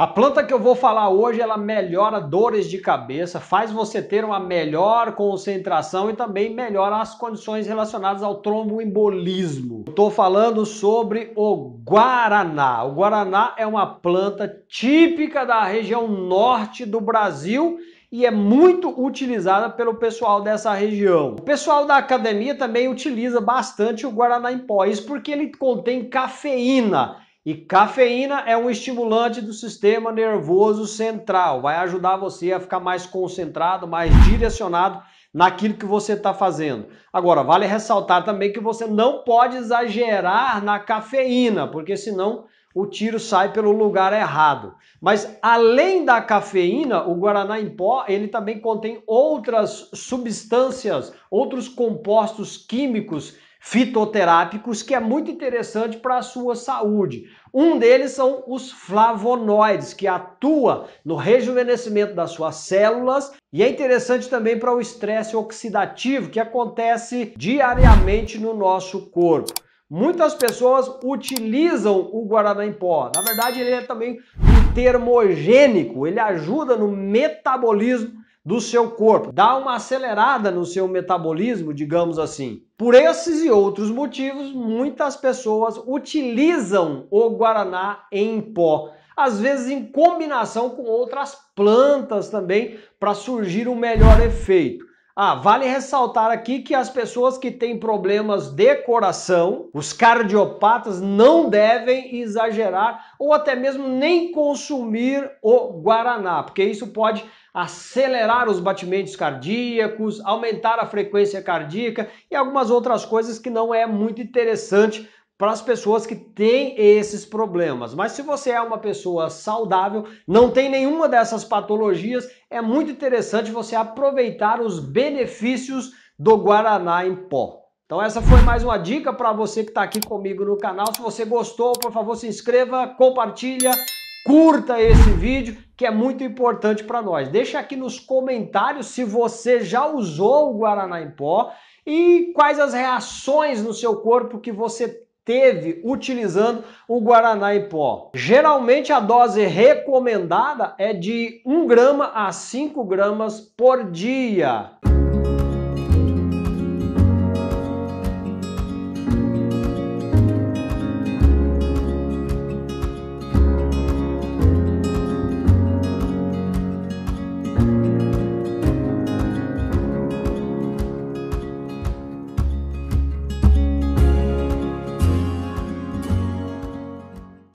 A planta que eu vou falar hoje, ela melhora dores de cabeça, faz você ter uma melhor concentração e também melhora as condições relacionadas ao tromboembolismo. Estou falando sobre o guaraná. O guaraná é uma planta típica da região norte do Brasil e é muito utilizada pelo pessoal dessa região. O pessoal da academia também utiliza bastante o guaraná em pó, isso porque ele contém cafeína e cafeína é um estimulante do sistema nervoso central, vai ajudar você a ficar mais concentrado, mais direcionado naquilo que você está fazendo. Agora, vale ressaltar também que você não pode exagerar na cafeína, porque senão o tiro sai pelo lugar errado. Mas além da cafeína, o guaraná em pó, ele também contém outras substâncias, outros compostos químicos fitoterápicos que é muito interessante para a sua saúde. Um deles são os flavonoides, que atua no rejuvenescimento das suas células e é interessante também para o estresse oxidativo que acontece diariamente no nosso corpo. Muitas pessoas utilizam o guaraná em pó. Na verdade, ele é também um termogênico, ele ajuda no metabolismo do seu corpo, dá uma acelerada no seu metabolismo, digamos assim. Por esses e outros motivos, muitas pessoas utilizam o guaraná em pó, às vezes em combinação com outras plantas também, para surgir um melhor efeito. Ah, vale ressaltar aqui que as pessoas que têm problemas de coração, os cardiopatas, não devem exagerar ou até mesmo nem consumir o Guaraná, porque isso pode acelerar os batimentos cardíacos, aumentar a frequência cardíaca e algumas outras coisas que não é muito interessante para as pessoas que têm esses problemas. Mas se você é uma pessoa saudável, não tem nenhuma dessas patologias, é muito interessante você aproveitar os benefícios do guaraná em pó. Então essa foi mais uma dica para você que está aqui comigo no canal. Se você gostou, por favor, se inscreva, compartilha, curta esse vídeo, que é muito importante para nós. Deixa aqui nos comentários se você já usou o guaraná em pó e quais as reações no seu corpo que você teve utilizando o guaraná em pó. Geralmente a dose recomendada é de 1 grama a 5 gramas por dia.